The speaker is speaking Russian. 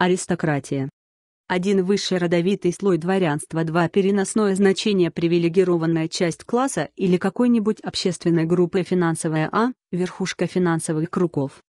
Аристократия. Один высший родовитый слой дворянства, два переносное значение привилегированная часть класса или какой-нибудь общественной группы финансовая А, верхушка финансовых кругов.